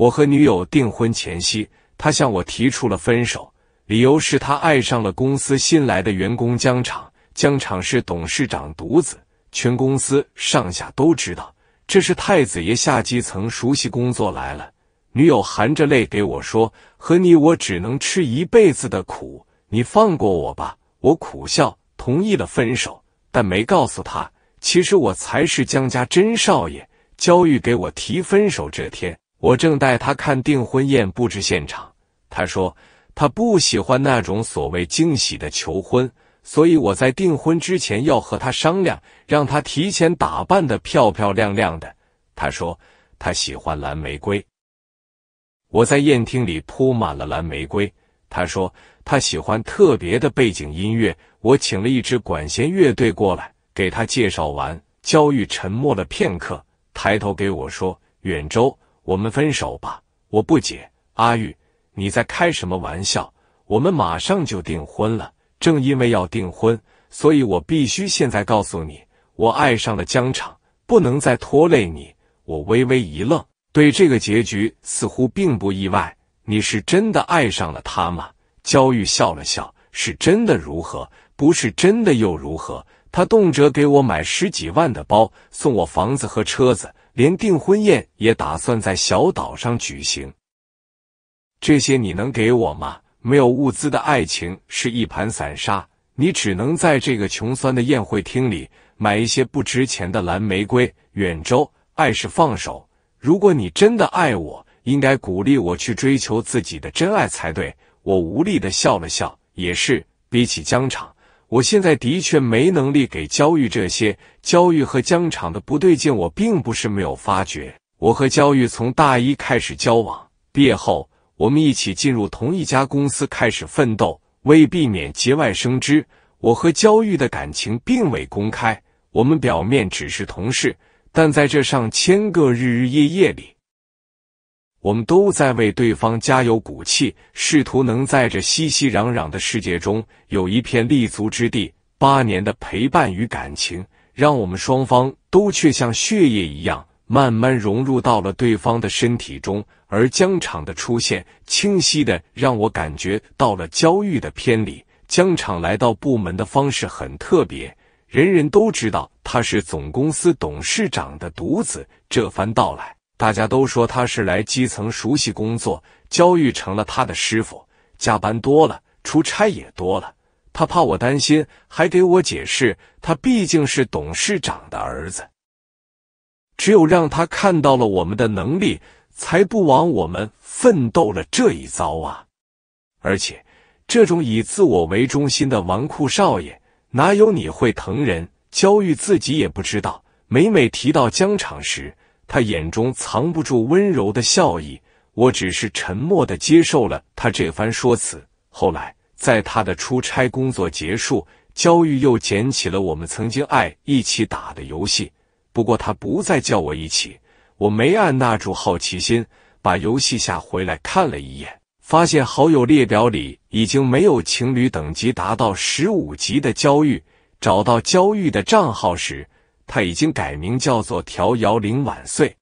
我和女友订婚前夕，他向我提出了分手，理由是他爱上了公司新来的员工江厂。江厂是董事长独子，全公司上下都知道，这是太子爷下基层熟悉工作来了。女友含着泪给我说：“和你我只能吃一辈子的苦，你放过我吧。”我苦笑，同意了分手，但没告诉他，其实我才是江家真少爷。焦玉给我提分手这天。我正带他看订婚宴布置现场，他说他不喜欢那种所谓惊喜的求婚，所以我在订婚之前要和他商量，让他提前打扮的漂漂亮亮的。他说他喜欢蓝玫瑰，我在宴厅里铺满了蓝玫瑰。他说他喜欢特别的背景音乐，我请了一支管弦乐队过来给他介绍完。焦玉沉默了片刻，抬头给我说：“远州。”我们分手吧！我不解，阿玉，你在开什么玩笑？我们马上就订婚了。正因为要订婚，所以我必须现在告诉你，我爱上了江场，不能再拖累你。我微微一愣，对这个结局似乎并不意外。你是真的爱上了他吗？焦玉笑了笑，是真的如何？不是真的又如何？他动辄给我买十几万的包，送我房子和车子。连订婚宴也打算在小岛上举行，这些你能给我吗？没有物资的爱情是一盘散沙，你只能在这个穷酸的宴会厅里买一些不值钱的蓝玫瑰。远洲，爱是放手。如果你真的爱我，应该鼓励我去追求自己的真爱才对。我无力的笑了笑，也是。比起疆场。我现在的确没能力给焦玉这些。焦玉和江厂的不对劲，我并不是没有发觉。我和焦玉从大一开始交往，毕业后我们一起进入同一家公司开始奋斗。为避免节外生枝，我和焦玉的感情并未公开。我们表面只是同事，但在这上千个日日夜夜里。我们都在为对方加油鼓气，试图能在这熙熙攘攘的世界中有一片立足之地。八年的陪伴与感情，让我们双方都却像血液一样，慢慢融入到了对方的身体中。而江场的出现，清晰的让我感觉到了焦裕的偏离。江场来到部门的方式很特别，人人都知道他是总公司董事长的独子。这番到来。大家都说他是来基层熟悉工作，焦玉成了他的师傅。加班多了，出差也多了，他怕我担心，还给我解释，他毕竟是董事长的儿子，只有让他看到了我们的能力，才不枉我们奋斗了这一遭啊！而且，这种以自我为中心的纨绔少爷，哪有你会疼人？焦玉自己也不知道，每每提到疆场时。他眼中藏不住温柔的笑意，我只是沉默地接受了他这番说辞。后来，在他的出差工作结束，焦玉又捡起了我们曾经爱一起打的游戏。不过他不再叫我一起，我没按捺住好奇心，把游戏下回来看了一眼，发现好友列表里已经没有情侣等级达到十五级的焦玉。找到焦玉的账号时，他已经改名叫做“调摇铃晚岁”。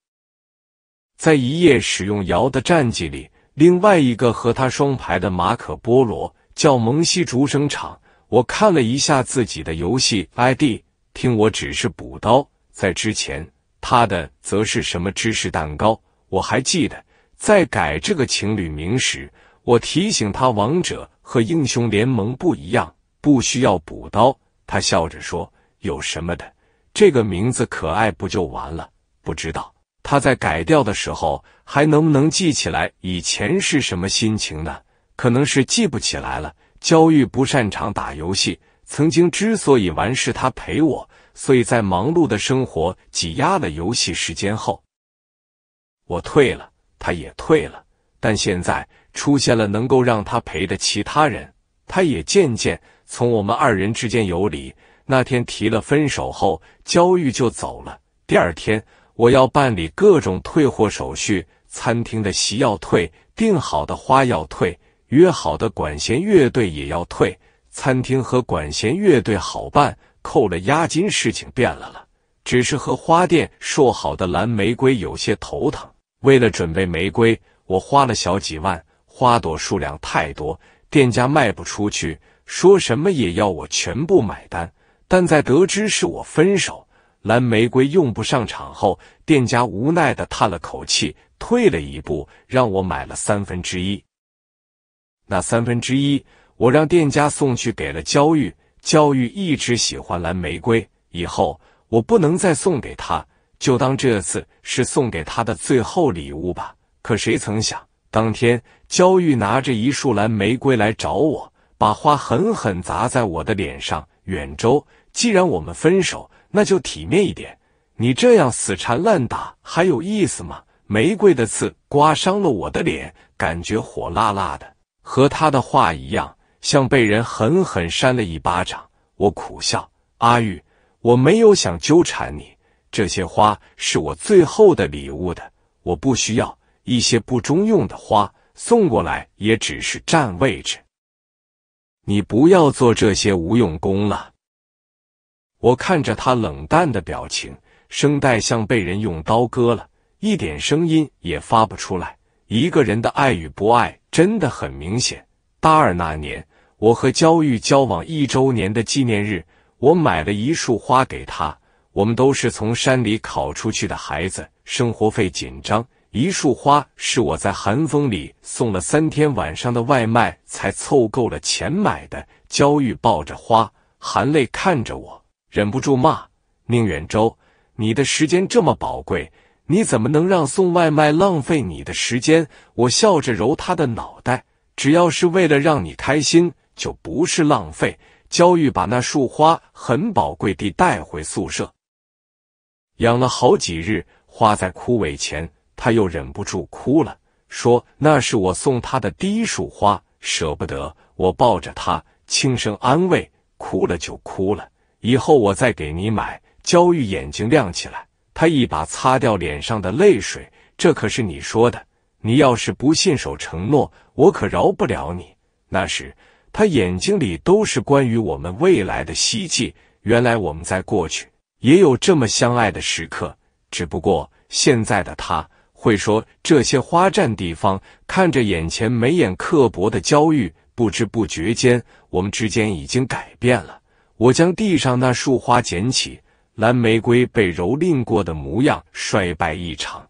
在一夜使用瑶的战绩里，另外一个和他双排的马可波罗叫蒙西竹生场。我看了一下自己的游戏 ID，听我只是补刀。在之前，他的则是什么芝士蛋糕。我还记得在改这个情侣名时，我提醒他：王者和英雄联盟不一样，不需要补刀。他笑着说：“有什么的。”这个名字可爱不就完了？不知道他在改掉的时候还能不能记起来以前是什么心情呢？可能是记不起来了。焦玉不擅长打游戏，曾经之所以玩是他陪我，所以在忙碌的生活挤压了游戏时间后，我退了，他也退了。但现在出现了能够让他陪的其他人，他也渐渐从我们二人之间游离。那天提了分手后，焦玉就走了。第二天，我要办理各种退货手续，餐厅的席要退，订好的花要退，约好的管弦乐队也要退。餐厅和管弦乐队好办，扣了押金，事情变了。了，只是和花店说好的蓝玫瑰有些头疼。为了准备玫瑰，我花了小几万，花朵数量太多，店家卖不出去，说什么也要我全部买单。但在得知是我分手，蓝玫瑰用不上场后，店家无奈的叹了口气，退了一步，让我买了三分之一。那三分之一，我让店家送去给了焦玉。焦玉一直喜欢蓝玫瑰，以后我不能再送给他，就当这次是送给他的最后礼物吧。可谁曾想，当天焦玉拿着一束蓝玫瑰来找我，把花狠狠砸在我的脸上，远州。既然我们分手，那就体面一点。你这样死缠烂打还有意思吗？玫瑰的刺刮伤了我的脸，感觉火辣辣的。和他的话一样，像被人狠狠扇了一巴掌。我苦笑，阿玉，我没有想纠缠你。这些花是我最后的礼物的，我不需要一些不中用的花送过来，也只是占位置。你不要做这些无用功了。我看着他冷淡的表情，声带像被人用刀割了，一点声音也发不出来。一个人的爱与不爱真的很明显。大二那年，我和焦玉交往一周年的纪念日，我买了一束花给他。我们都是从山里考出去的孩子，生活费紧张，一束花是我在寒风里送了三天晚上的外卖才凑够了钱买的。焦玉抱着花，含泪看着我。忍不住骂宁远洲：“你的时间这么宝贵，你怎么能让送外卖浪费你的时间？”我笑着揉他的脑袋，只要是为了让你开心，就不是浪费。焦玉把那束花很宝贵地带回宿舍，养了好几日，花在枯萎前，他又忍不住哭了，说：“那是我送他的第一束花，舍不得。”我抱着他，轻声安慰：“哭了就哭了。”以后我再给你买。焦玉眼睛亮起来，他一把擦掉脸上的泪水。这可是你说的，你要是不信守承诺，我可饶不了你。那时他眼睛里都是关于我们未来的希冀。原来我们在过去也有这么相爱的时刻，只不过现在的他会说这些花占地方。看着眼前眉眼刻薄的焦玉，不知不觉间，我们之间已经改变了。我将地上那束花捡起，蓝玫瑰被蹂躏过的模样，衰败异常。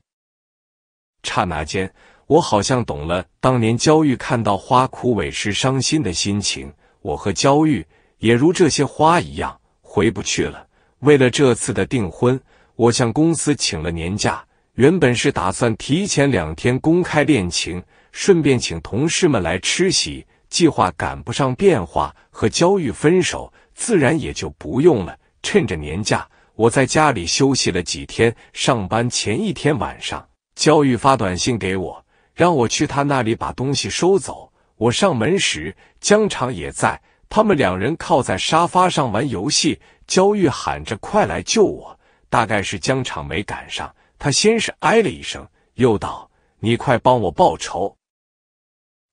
刹那间，我好像懂了当年焦玉看到花枯萎时伤心的心情。我和焦玉也如这些花一样回不去了。为了这次的订婚，我向公司请了年假，原本是打算提前两天公开恋情，顺便请同事们来吃喜。计划赶不上变化，和焦玉分手。自然也就不用了。趁着年假，我在家里休息了几天。上班前一天晚上，焦玉发短信给我，让我去他那里把东西收走。我上门时，江场也在，他们两人靠在沙发上玩游戏。焦玉喊着：“快来救我！”大概是江场没赶上，他先是哎了一声，又道：“你快帮我报仇。”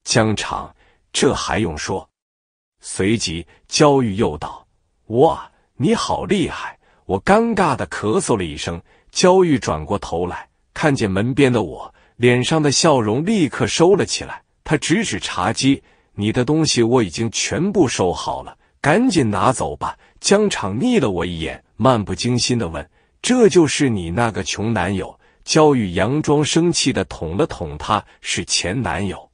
江场，这还用说？随即，焦玉又道：“哇，你好厉害！”我尴尬的咳嗽了一声。焦玉转过头来，看见门边的我，脸上的笑容立刻收了起来。他指指茶几：“你的东西我已经全部收好了，赶紧拿走吧。”江场睨了我一眼，漫不经心的问：“这就是你那个穷男友？”焦玉佯装生气的捅了捅他：“是前男友。”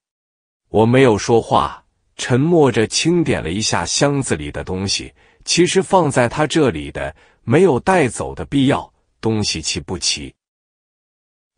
我没有说话。沉默着清点了一下箱子里的东西，其实放在他这里的没有带走的必要，东西齐不齐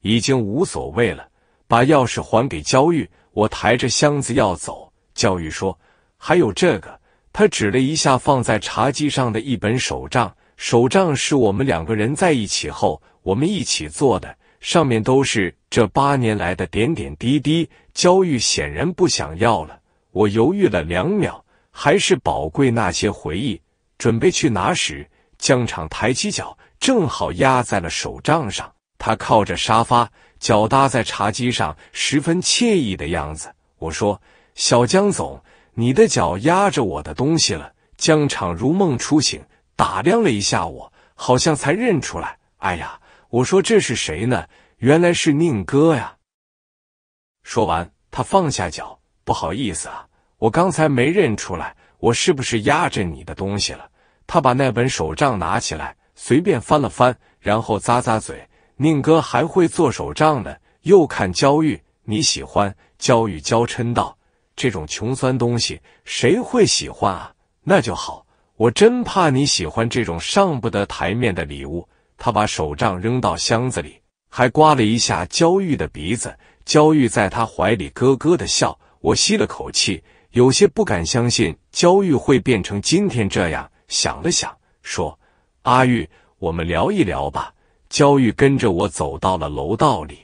已经无所谓了。把钥匙还给焦玉，我抬着箱子要走。焦玉说：“还有这个。”他指了一下放在茶几上的一本手账，手账是我们两个人在一起后我们一起做的，上面都是这八年来的点点滴滴。焦玉显然不想要了。我犹豫了两秒，还是宝贵那些回忆，准备去拿时，江场抬起脚，正好压在了手账上。他靠着沙发，脚搭在茶几上，十分惬意的样子。我说：“小江总，你的脚压着我的东西了。”江场如梦初醒，打量了一下我，好像才认出来。“哎呀！”我说：“这是谁呢？原来是宁哥呀。”说完，他放下脚。不好意思啊，我刚才没认出来，我是不是压着你的东西了？他把那本手账拿起来，随便翻了翻，然后咂咂嘴：“宁哥还会做手账呢。”又看焦玉，你喜欢？焦玉娇嗔道：“这种穷酸东西，谁会喜欢啊？”那就好，我真怕你喜欢这种上不得台面的礼物。他把手杖扔到箱子里，还刮了一下焦玉的鼻子。焦玉在他怀里咯咯的笑。我吸了口气，有些不敢相信焦玉会变成今天这样。想了想，说：“阿玉，我们聊一聊吧。”焦玉跟着我走到了楼道里，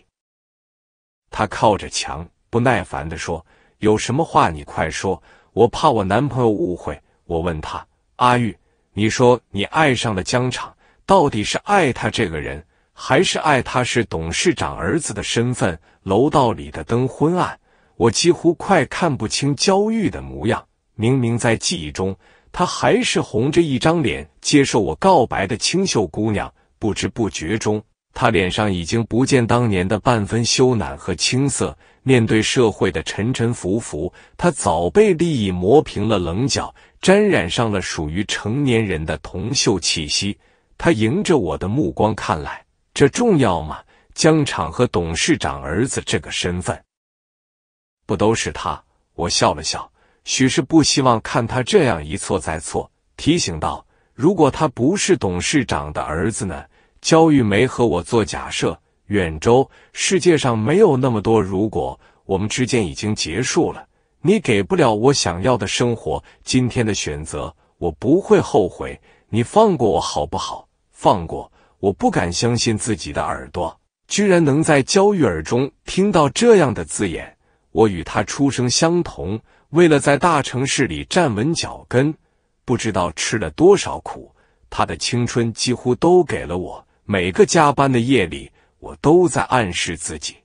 他靠着墙，不耐烦的说：“有什么话你快说，我怕我男朋友误会。”我问他：“阿玉，你说你爱上了江厂，到底是爱他这个人，还是爱他是董事长儿子的身份？”楼道里的灯昏暗。我几乎快看不清焦玉的模样。明明在记忆中，她还是红着一张脸接受我告白的清秀姑娘。不知不觉中，她脸上已经不见当年的半分羞赧和青涩。面对社会的沉沉浮浮，她早被利益磨平了棱角，沾染上了属于成年人的铜锈气息。她迎着我的目光，看来这重要吗？疆场和董事长儿子这个身份。不都是他？我笑了笑，许是不希望看他这样一错再错，提醒道：“如果他不是董事长的儿子呢？”焦玉梅和我做假设。远州世界上没有那么多如果。我们之间已经结束了，你给不了我想要的生活。今天的选择，我不会后悔。你放过我好不好？放过！我不敢相信自己的耳朵，居然能在焦玉耳中听到这样的字眼。我与他出生相同，为了在大城市里站稳脚跟，不知道吃了多少苦。他的青春几乎都给了我。每个加班的夜里，我都在暗示自己，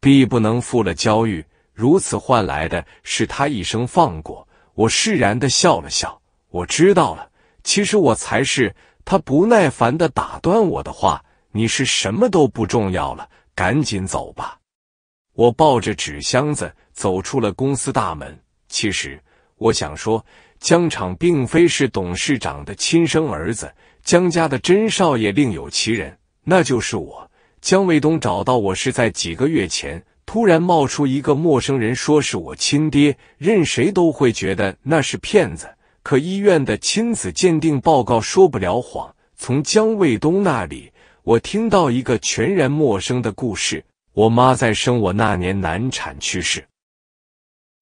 必不能负了焦裕。如此换来的是他一生放过我。释然的笑了笑，我知道了。其实我才是他。不耐烦的打断我的话：“你是什么都不重要了，赶紧走吧。”我抱着纸箱子走出了公司大门。其实我想说，江厂并非是董事长的亲生儿子，江家的真少爷另有其人，那就是我江卫东。找到我是在几个月前，突然冒出一个陌生人说是我亲爹，任谁都会觉得那是骗子。可医院的亲子鉴定报告说不了谎。从江卫东那里，我听到一个全然陌生的故事。我妈在生我那年难产去世。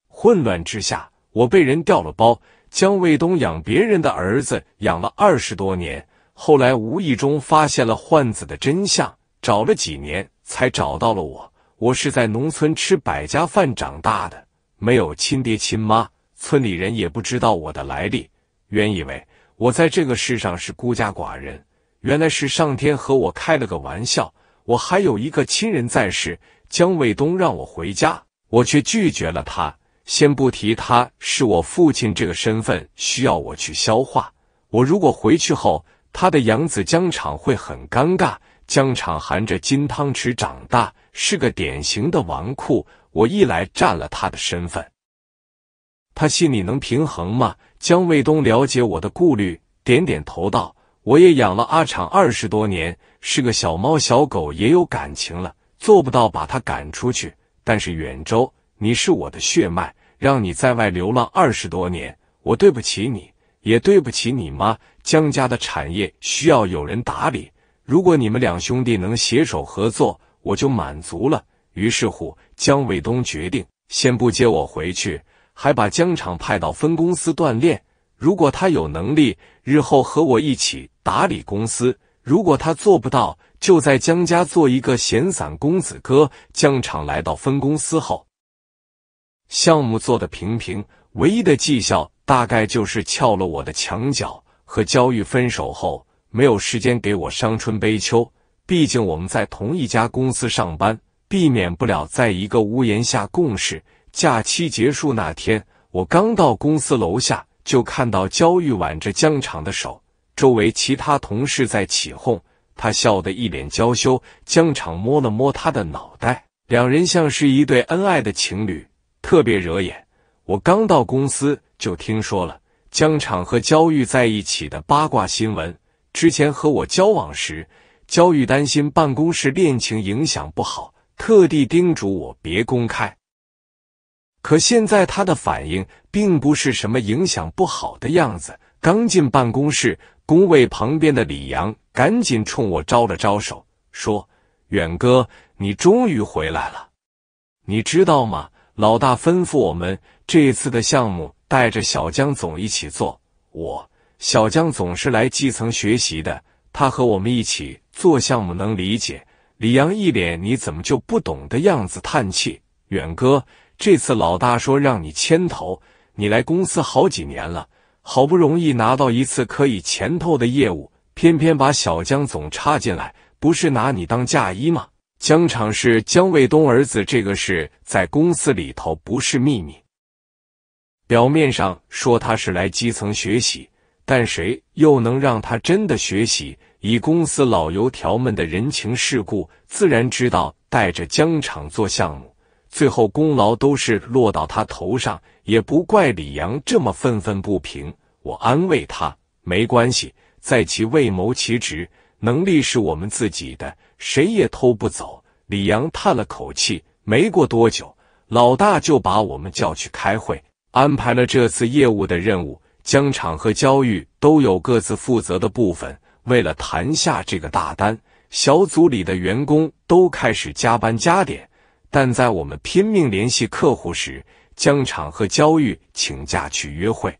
混乱之下，我被人调了包，姜卫东养别人的儿子，养了二十多年。后来无意中发现了换子的真相，找了几年才找到了我。我是在农村吃百家饭长大的，没有亲爹亲妈，村里人也不知道我的来历。原以为我在这个世上是孤家寡人，原来是上天和我开了个玩笑。我还有一个亲人在世，江卫东让我回家，我却拒绝了他。先不提他是我父亲这个身份需要我去消化，我如果回去后，他的养子江厂会很尴尬。江厂含着金汤匙长大，是个典型的纨绔，我一来占了他的身份，他心里能平衡吗？江卫东了解我的顾虑，点点头道：“我也养了阿厂二十多年。”是个小猫小狗也有感情了，做不到把他赶出去。但是远州，你是我的血脉，让你在外流浪二十多年，我对不起你，也对不起你妈。江家的产业需要有人打理，如果你们两兄弟能携手合作，我就满足了。于是乎，江卫东决定先不接我回去，还把江厂派到分公司锻炼。如果他有能力，日后和我一起打理公司。如果他做不到，就在江家做一个闲散公子哥。江厂来到分公司后，项目做的平平，唯一的绩效大概就是撬了我的墙角。和焦玉分手后，没有时间给我伤春悲秋，毕竟我们在同一家公司上班，避免不了在一个屋檐下共事。假期结束那天，我刚到公司楼下，就看到焦玉挽着江厂的手。周围其他同事在起哄，他笑得一脸娇羞。江场摸了摸他的脑袋，两人像是一对恩爱的情侣，特别惹眼。我刚到公司就听说了江场和焦玉在一起的八卦新闻。之前和我交往时，焦玉担心办公室恋情影响不好，特地叮嘱我别公开。可现在他的反应并不是什么影响不好的样子，刚进办公室。工位旁边的李阳赶紧冲我招了招手，说：“远哥，你终于回来了。你知道吗？老大吩咐我们这次的项目带着小江总一起做。我小江总是来基层学习的，他和我们一起做项目能理解。”李阳一脸你怎么就不懂的样子，叹气：“远哥，这次老大说让你牵头，你来公司好几年了。”好不容易拿到一次可以前头的业务，偏偏把小江总插进来，不是拿你当嫁衣吗？江厂是江卫东儿子，这个事在公司里头不是秘密。表面上说他是来基层学习，但谁又能让他真的学习？以公司老油条们的人情世故，自然知道带着江厂做项目，最后功劳都是落到他头上，也不怪李阳这么愤愤不平。我安慰他，没关系，在其位谋其职，能力是我们自己的，谁也偷不走。李阳叹了口气。没过多久，老大就把我们叫去开会，安排了这次业务的任务。江厂和焦玉都有各自负责的部分。为了谈下这个大单，小组里的员工都开始加班加点。但在我们拼命联系客户时，江厂和焦玉请假去约会。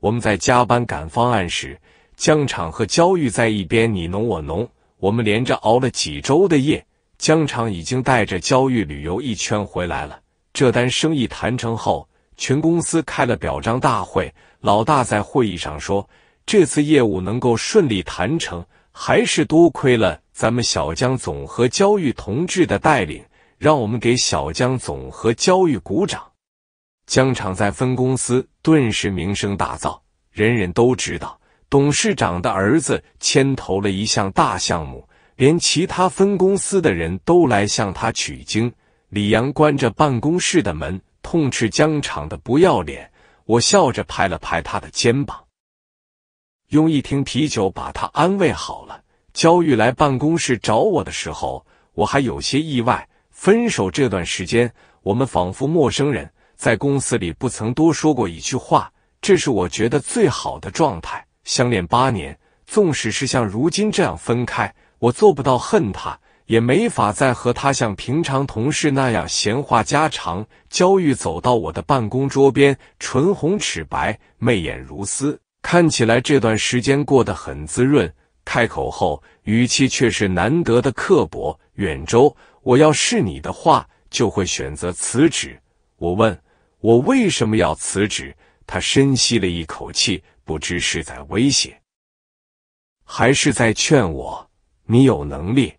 我们在加班赶方案时，江厂和焦玉在一边你侬我侬。我们连着熬了几周的夜，江厂已经带着焦玉旅游一圈回来了。这单生意谈成后，全公司开了表彰大会。老大在会议上说，这次业务能够顺利谈成，还是多亏了咱们小江总和焦玉同志的带领。让我们给小江总和焦玉鼓掌。江厂在分公司顿时名声大噪，人人都知道董事长的儿子牵头了一项大项目，连其他分公司的人都来向他取经。李阳关着办公室的门，痛斥江厂的不要脸。我笑着拍了拍他的肩膀，用一瓶啤酒把他安慰好了。焦玉来办公室找我的时候，我还有些意外。分手这段时间，我们仿佛陌生人。在公司里不曾多说过一句话，这是我觉得最好的状态。相恋八年，纵使是像如今这样分开，我做不到恨他，也没法再和他像平常同事那样闲话家常。焦玉走到我的办公桌边，唇红齿白，媚眼如丝，看起来这段时间过得很滋润。开口后，语气却是难得的刻薄。远州，我要是你的话，就会选择辞职。我问。我为什么要辞职？他深吸了一口气，不知是在威胁，还是在劝我。你有能力，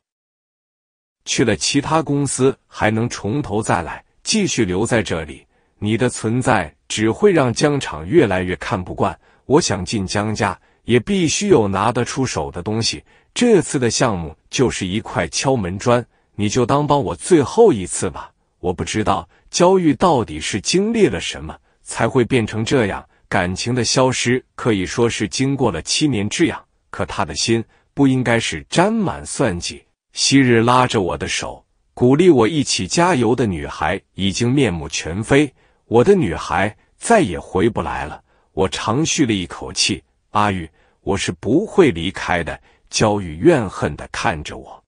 去了其他公司还能从头再来。继续留在这里，你的存在只会让江厂越来越看不惯。我想进江家，也必须有拿得出手的东西。这次的项目就是一块敲门砖，你就当帮我最后一次吧。我不知道。焦玉到底是经历了什么，才会变成这样？感情的消失可以说是经过了七年之痒，可他的心不应该是沾满算计。昔日拉着我的手，鼓励我一起加油的女孩，已经面目全非。我的女孩再也回不来了。我长吁了一口气：“阿玉，我是不会离开的。”焦玉怨恨地看着我：“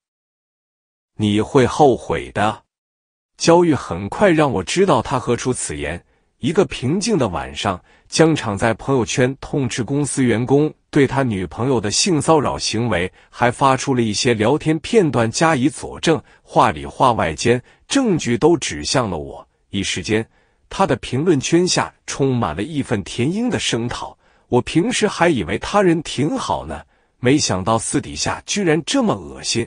你会后悔的。”焦玉很快让我知道他何出此言。一个平静的晚上，江厂在朋友圈痛斥公司员工对他女朋友的性骚扰行为，还发出了一些聊天片段加以佐证，话里话外间证据都指向了我。一时间，他的评论圈下充满了义愤填膺的声讨。我平时还以为他人挺好呢，没想到私底下居然这么恶心。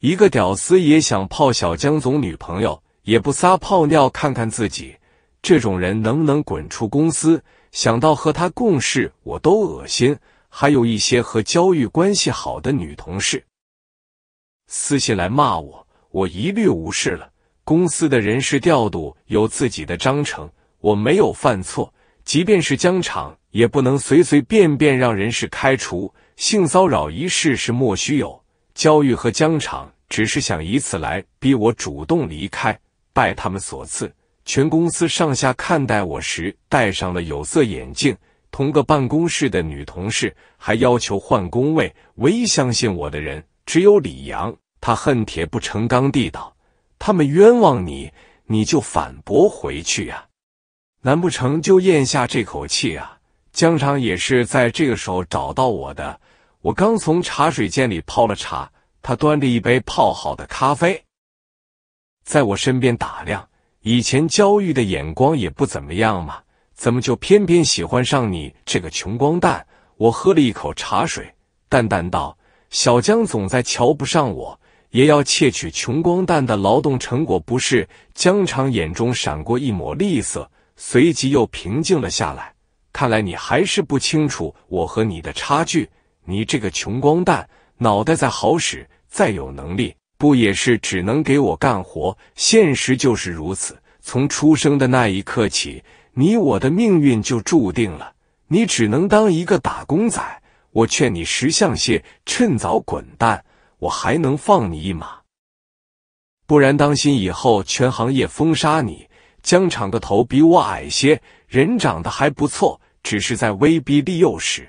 一个屌丝也想泡小江总女朋友。也不撒泡尿看看自己，这种人能不能滚出公司？想到和他共事，我都恶心。还有一些和焦玉关系好的女同事，私信来骂我，我一律无视了。公司的人事调度有自己的章程，我没有犯错，即便是江场，也不能随随便便让人事开除。性骚扰一事是莫须有，焦玉和江场只是想以此来逼我主动离开。拜他们所赐，全公司上下看待我时戴上了有色眼镜。同个办公室的女同事还要求换工位。唯一相信我的人只有李阳。他恨铁不成钢地道：“他们冤枉你，你就反驳回去呀！难不成就咽下这口气啊？”江长也是在这个时候找到我的。我刚从茶水间里泡了茶，他端着一杯泡好的咖啡。在我身边打量，以前焦玉的眼光也不怎么样嘛，怎么就偏偏喜欢上你这个穷光蛋？我喝了一口茶水，淡淡道：“小江总在瞧不上我，也要窃取穷光蛋的劳动成果，不是？”江长眼中闪过一抹厉色，随即又平静了下来。看来你还是不清楚我和你的差距，你这个穷光蛋，脑袋再好使，再有能力。不也是只能给我干活？现实就是如此。从出生的那一刻起，你我的命运就注定了，你只能当一个打工仔。我劝你识相些，趁早滚蛋，我还能放你一马。不然，当心以后全行业封杀你。姜厂的头比我矮些，人长得还不错，只是在威逼利诱时，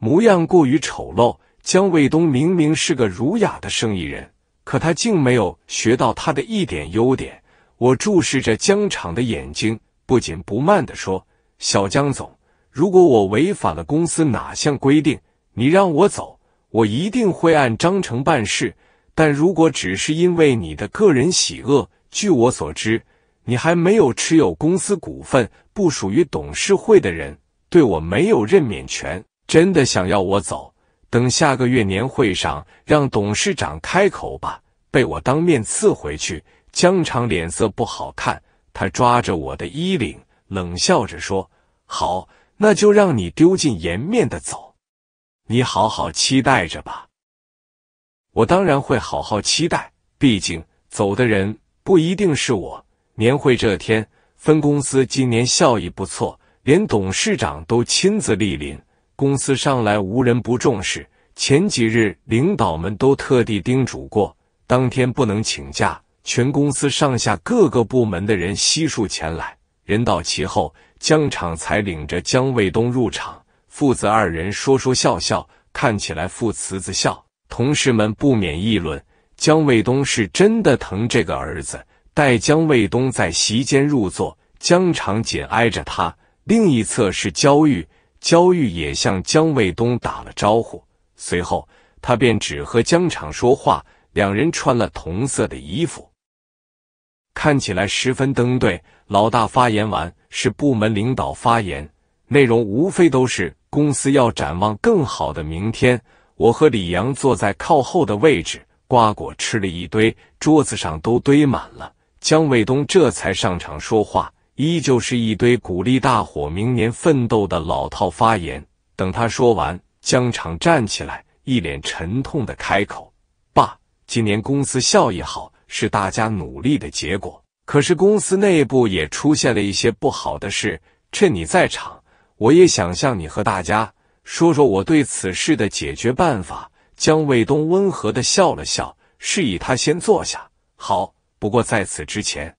模样过于丑陋。江卫东明明是个儒雅的生意人，可他竟没有学到他的一点优点。我注视着江厂的眼睛，不紧不慢的说：“小江总，如果我违反了公司哪项规定，你让我走，我一定会按章程办事。但如果只是因为你的个人喜恶，据我所知，你还没有持有公司股份，不属于董事会的人，对我没有任免权。真的想要我走？”等下个月年会上，让董事长开口吧，被我当面刺回去。江长脸色不好看，他抓着我的衣领，冷笑着说：“好，那就让你丢尽颜面的走，你好好期待着吧。”我当然会好好期待，毕竟走的人不一定是我。年会这天，分公司今年效益不错，连董事长都亲自莅临。公司上来无人不重视。前几日领导们都特地叮嘱过，当天不能请假。全公司上下各个部门的人悉数前来。人到齐后，江厂才领着江卫东入场，父子二人说说笑笑，看起来父慈子孝。同事们不免议论：江卫东是真的疼这个儿子。待江卫东在席间入座，江厂紧挨着他，另一侧是焦玉。焦玉也向江卫东打了招呼，随后他便只和江厂说话。两人穿了同色的衣服，看起来十分登对。老大发言完，是部门领导发言，内容无非都是公司要展望更好的明天。我和李阳坐在靠后的位置，瓜果吃了一堆，桌子上都堆满了。江卫东这才上场说话。依旧是一堆鼓励大伙明年奋斗的老套发言。等他说完，江场站起来，一脸沉痛的开口：“爸，今年公司效益好，是大家努力的结果。可是公司内部也出现了一些不好的事。趁你在场，我也想向你和大家说说我对此事的解决办法。”江卫东温和的笑了笑，示意他先坐下。好，不过在此之前。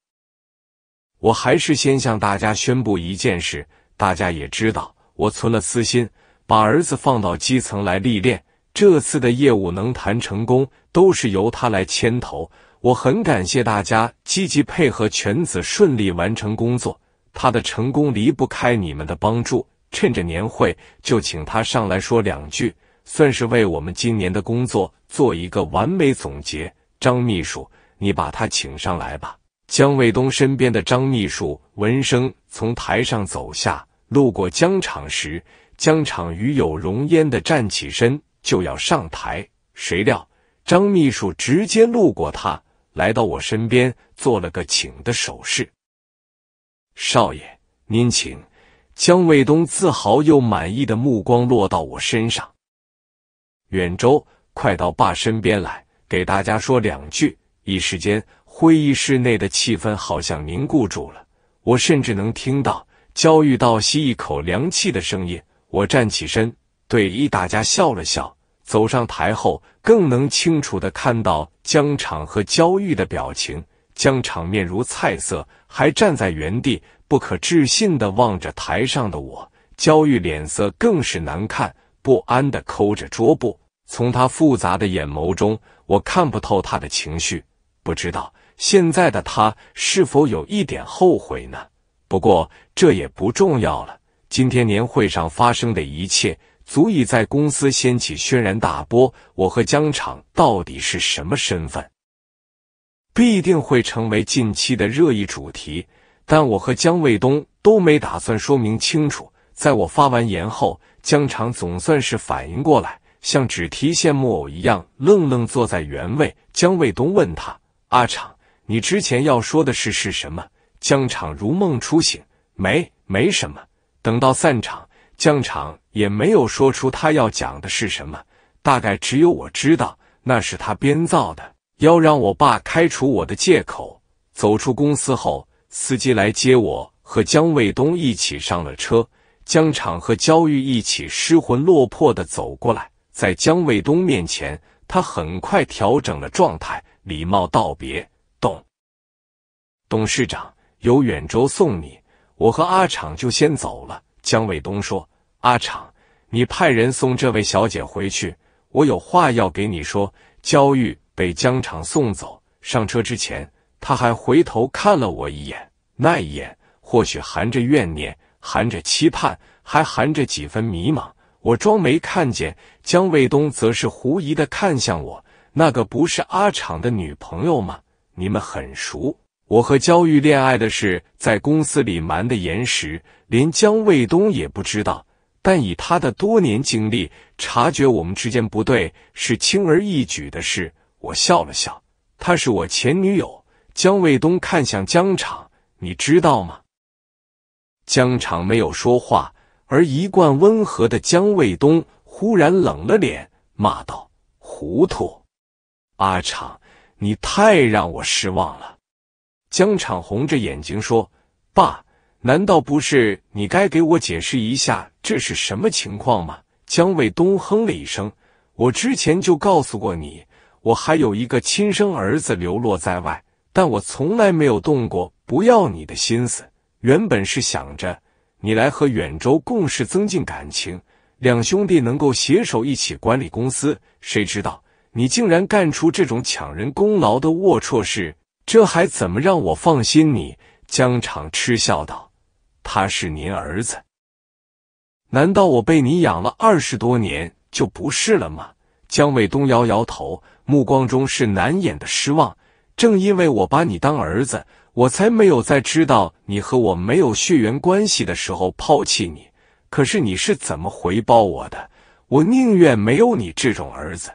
我还是先向大家宣布一件事，大家也知道，我存了私心，把儿子放到基层来历练。这次的业务能谈成功，都是由他来牵头。我很感谢大家积极配合，全子顺利完成工作，他的成功离不开你们的帮助。趁着年会，就请他上来说两句，算是为我们今年的工作做一个完美总结。张秘书，你把他请上来吧。江卫东身边的张秘书闻声从台上走下，路过江场时，江场与有容焉的站起身就要上台，谁料张秘书直接路过他，来到我身边，做了个请的手势：“少爷，您请。”江卫东自豪又满意的目光落到我身上：“远舟，快到爸身边来，给大家说两句。”一时间。会议室内的气氛好像凝固住了，我甚至能听到焦玉倒吸一口凉气的声音。我站起身，对一大家笑了笑，走上台后，更能清楚地看到江场和焦玉的表情。江场面如菜色，还站在原地，不可置信地望着台上的我。焦玉脸色更是难看，不安地抠着桌布。从他复杂的眼眸中，我看不透他的情绪，不知道。现在的他是否有一点后悔呢？不过这也不重要了。今天年会上发生的一切，足以在公司掀起轩然大波。我和江厂到底是什么身份，必定会成为近期的热议主题。但我和江卫东都没打算说明清楚。在我发完言后，江厂总算是反应过来，像纸提线木偶一样愣愣坐在原位。江卫东问他：“阿厂。”你之前要说的事是什么？江场如梦初醒，没，没什么。等到散场，江场也没有说出他要讲的是什么，大概只有我知道，那是他编造的，要让我爸开除我的借口。走出公司后，司机来接我，和江卫东一起上了车。江场和焦玉一起失魂落魄地走过来，在江卫东面前，他很快调整了状态，礼貌道别。董董事长由远州送你，我和阿厂就先走了。江卫东说：“阿厂，你派人送这位小姐回去，我有话要给你说。”焦玉被江厂送走，上车之前，他还回头看了我一眼。那一眼，或许含着怨念，含着期盼，还含着几分迷茫。我装没看见，江卫东则是狐疑的看向我：“那个不是阿厂的女朋友吗？”你们很熟，我和焦玉恋爱的事在公司里瞒得严实，连江卫东也不知道。但以他的多年经历，察觉我们之间不对，是轻而易举的事。我笑了笑，她是我前女友。江卫东看向江场，你知道吗？江场没有说话，而一贯温和的江卫东忽然冷了脸，骂道：“糊涂，阿场。”你太让我失望了，江场红着眼睛说：“爸，难道不是你该给我解释一下这是什么情况吗？”江卫东哼了一声：“我之前就告诉过你，我还有一个亲生儿子流落在外，但我从来没有动过不要你的心思。原本是想着你来和远州共事，增进感情，两兄弟能够携手一起管理公司，谁知道。”你竟然干出这种抢人功劳的龌龊事，这还怎么让我放心？你江厂嗤笑道：“他是您儿子，难道我被你养了二十多年就不是了吗？”江伟东摇摇头，目光中是难掩的失望。正因为我把你当儿子，我才没有在知道你和我没有血缘关系的时候抛弃你。可是你是怎么回报我的？我宁愿没有你这种儿子。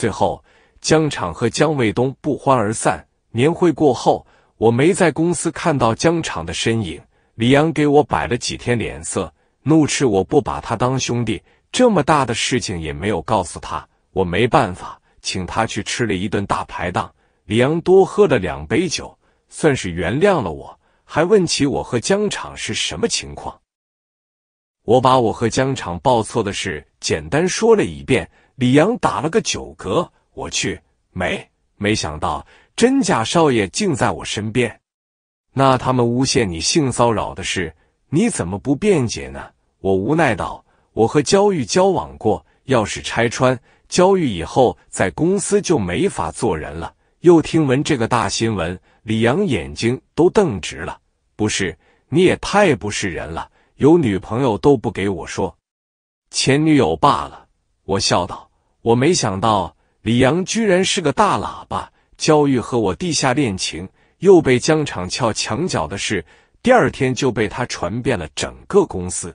最后，江场和江卫东不欢而散。年会过后，我没在公司看到江场的身影。李阳给我摆了几天脸色，怒斥我不把他当兄弟，这么大的事情也没有告诉他。我没办法，请他去吃了一顿大排档。李阳多喝了两杯酒，算是原谅了我，还问起我和江场是什么情况。我把我和江场报错的事简单说了一遍。李阳打了个酒嗝，我去，没没想到，真假少爷竟在我身边。那他们诬陷你性骚扰的事，你怎么不辩解呢？我无奈道：“我和焦玉交往过，要是拆穿，焦玉以后在公司就没法做人了。”又听闻这个大新闻，李阳眼睛都瞪直了。不是，你也太不是人了，有女朋友都不给我说。前女友罢了，我笑道。我没想到李阳居然是个大喇叭，焦玉和我地下恋情，又被江场撬墙角的事，第二天就被他传遍了整个公司。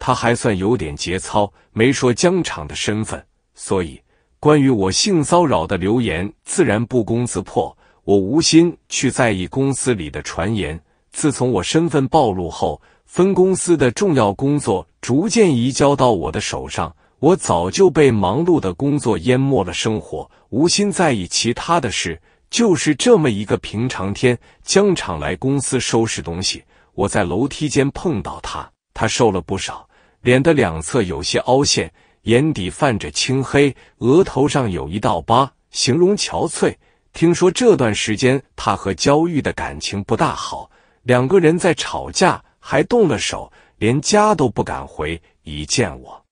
他还算有点节操，没说江场的身份，所以关于我性骚扰的流言自然不攻自破。我无心去在意公司里的传言。自从我身份暴露后，分公司的重要工作逐渐移交到我的手上。我早就被忙碌的工作淹没了生活，无心在意其他的事。就是这么一个平常天，江厂来公司收拾东西，我在楼梯间碰到他。他瘦了不少，脸的两侧有些凹陷，眼底泛着青黑，额头上有一道疤，形容憔悴。听说这段时间他和焦玉的感情不大好，两个人在吵架，还动了手，连家都不敢回。一见我。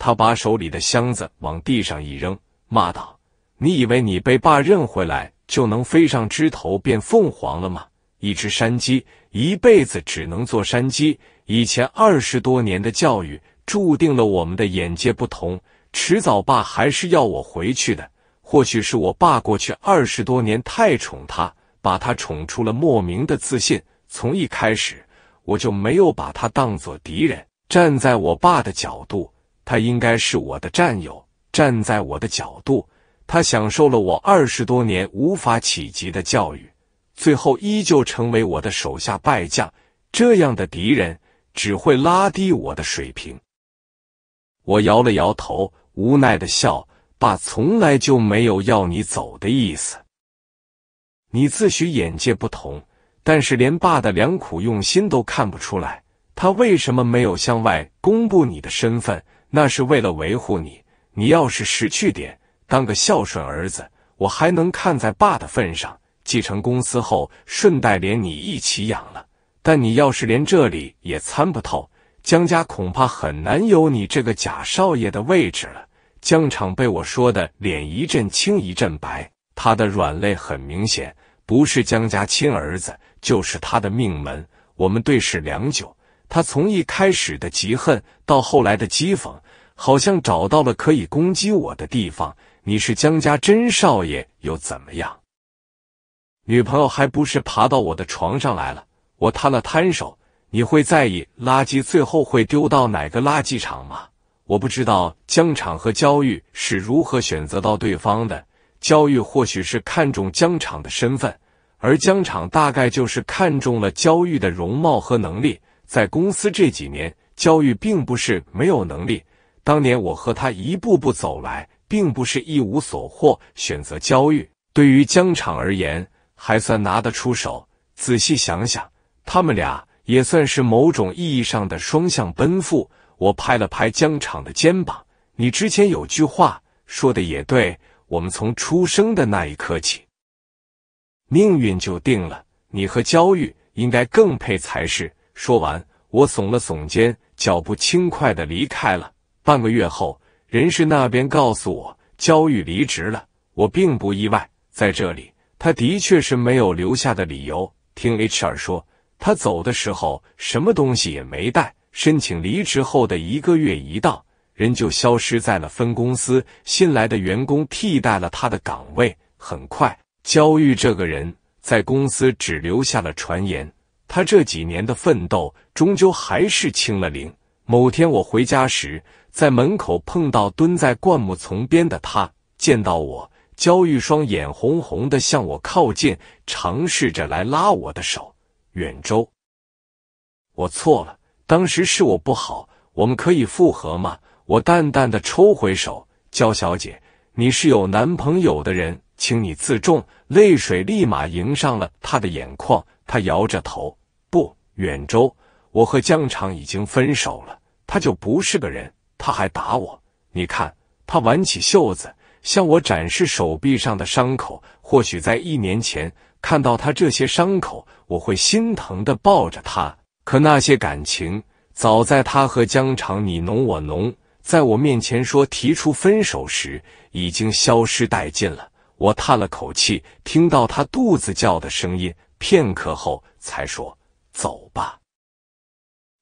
他把手里的箱子往地上一扔，骂道：“你以为你被爸认回来就能飞上枝头变凤凰了吗？一只山鸡一辈子只能做山鸡。以前二十多年的教育，注定了我们的眼界不同。迟早爸还是要我回去的。或许是我爸过去二十多年太宠他，把他宠出了莫名的自信。从一开始，我就没有把他当作敌人。站在我爸的角度。”他应该是我的战友。站在我的角度，他享受了我二十多年无法企及的教育，最后依旧成为我的手下败将。这样的敌人只会拉低我的水平。我摇了摇头，无奈的笑。爸从来就没有要你走的意思。你自诩眼界不同，但是连爸的良苦用心都看不出来。他为什么没有向外公布你的身份？那是为了维护你，你要是识趣点，当个孝顺儿子，我还能看在爸的份上，继承公司后顺带连你一起养了。但你要是连这里也参不透，江家恐怕很难有你这个假少爷的位置了。江场被我说的脸一阵青一阵白，他的软肋很明显，不是江家亲儿子，就是他的命门。我们对视良久。他从一开始的嫉恨到后来的讥讽，好像找到了可以攻击我的地方。你是江家真少爷又怎么样？女朋友还不是爬到我的床上来了？我摊了摊手。你会在意垃圾最后会丢到哪个垃圾场吗？我不知道江场和焦玉是如何选择到对方的。焦玉或许是看中江场的身份，而江场大概就是看中了焦玉的容貌和能力。在公司这几年，焦玉并不是没有能力。当年我和他一步步走来，并不是一无所获。选择焦玉，对于江厂而言，还算拿得出手。仔细想想，他们俩也算是某种意义上的双向奔赴。我拍了拍江厂的肩膀：“你之前有句话说的也对，我们从出生的那一刻起，命运就定了。你和焦玉应该更配才是。”说完，我耸了耸肩，脚步轻快地离开了。半个月后，人事那边告诉我焦玉离职了，我并不意外。在这里，他的确是没有留下的理由。听 HR 说，他走的时候什么东西也没带。申请离职后的一个月一到，人就消失在了分公司。新来的员工替代了他的岗位。很快，焦玉这个人在公司只留下了传言。他这几年的奋斗终究还是清了零。某天我回家时，在门口碰到蹲在灌木丛边的他，见到我，焦玉双眼红红的向我靠近，尝试着来拉我的手。远洲，我错了，当时是我不好，我们可以复合吗？我淡淡的抽回手，焦小姐，你是有男朋友的人，请你自重。泪水立马迎上了他的眼眶，他摇着头。不远州，我和江长已经分手了。他就不是个人，他还打我。你看，他挽起袖子，向我展示手臂上的伤口。或许在一年前，看到他这些伤口，我会心疼的抱着他。可那些感情，早在他和江长你侬我侬，在我面前说提出分手时，已经消失殆尽了。我叹了口气，听到他肚子叫的声音，片刻后才说。走吧，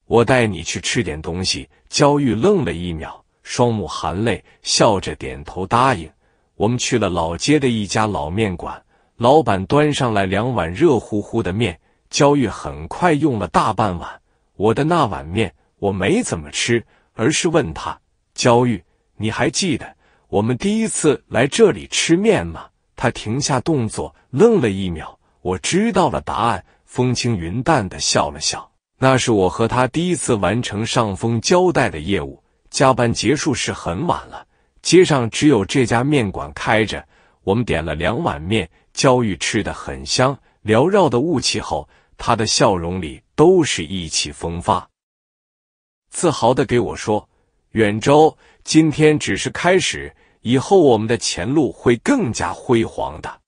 我带你去吃点东西。焦玉愣了一秒，双目含泪，笑着点头答应。我们去了老街的一家老面馆，老板端上来两碗热乎乎的面。焦玉很快用了大半碗，我的那碗面我没怎么吃，而是问他：焦玉，你还记得我们第一次来这里吃面吗？他停下动作，愣了一秒，我知道了答案。风轻云淡的笑了笑，那是我和他第一次完成上峰交代的业务。加班结束时很晚了，街上只有这家面馆开着。我们点了两碗面，焦玉吃的很香。缭绕的雾气后，他的笑容里都是意气风发，自豪的给我说：“远州，今天只是开始，以后我们的前路会更加辉煌的。”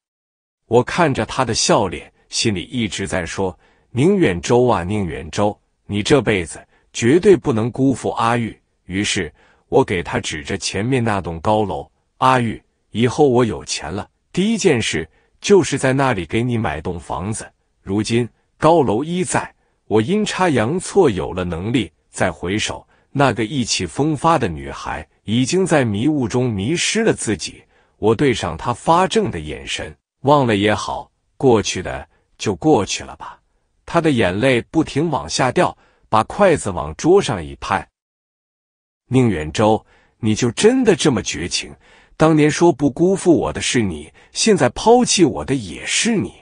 我看着他的笑脸。心里一直在说：“宁远舟啊，宁远舟，你这辈子绝对不能辜负阿玉。”于是，我给他指着前面那栋高楼：“阿玉，以后我有钱了，第一件事就是在那里给你买栋房子。”如今高楼依在，我阴差阳错有了能力，再回首，那个意气风发的女孩已经在迷雾中迷失了自己。我对上她发怔的眼神，忘了也好，过去的。就过去了吧。他的眼泪不停往下掉，把筷子往桌上一拍。宁远舟，你就真的这么绝情？当年说不辜负我的是你，现在抛弃我的也是你。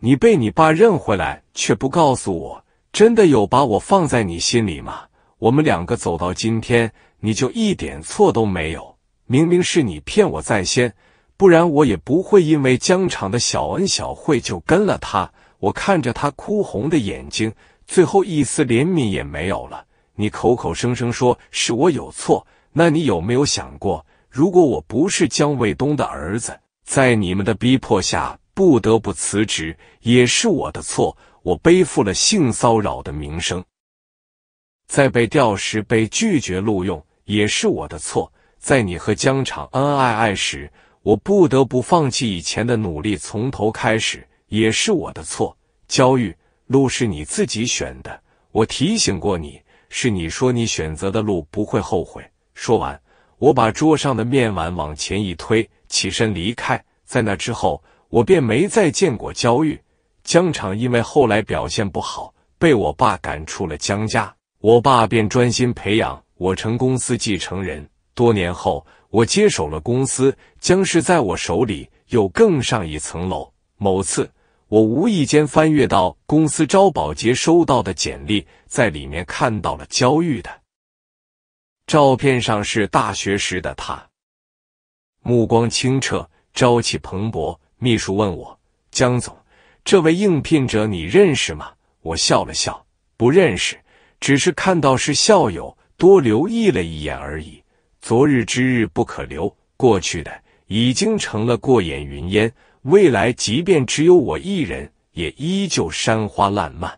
你被你爸认回来，却不告诉我，真的有把我放在你心里吗？我们两个走到今天，你就一点错都没有？明明是你骗我在先。不然我也不会因为江场的小恩小惠就跟了他。我看着他哭红的眼睛，最后一丝怜悯也没有了。你口口声声说是我有错，那你有没有想过，如果我不是江卫东的儿子，在你们的逼迫下不得不辞职，也是我的错。我背负了性骚扰的名声，在被调时被拒绝录用，也是我的错。在你和江场恩爱爱时，我不得不放弃以前的努力，从头开始，也是我的错。焦玉，路是你自己选的，我提醒过你，是你说你选择的路不会后悔。说完，我把桌上的面碗往前一推，起身离开。在那之后，我便没再见过焦玉。江厂因为后来表现不好，被我爸赶出了江家，我爸便专心培养我成公司继承人。多年后。我接手了公司，将是在我手里又更上一层楼。某次，我无意间翻阅到公司招保洁收到的简历，在里面看到了焦玉的照片，上是大学时的他，目光清澈，朝气蓬勃。秘书问我：“江总，这位应聘者你认识吗？”我笑了笑：“不认识，只是看到是校友，多留意了一眼而已。”昨日之日不可留，过去的已经成了过眼云烟。未来，即便只有我一人，也依旧山花烂漫。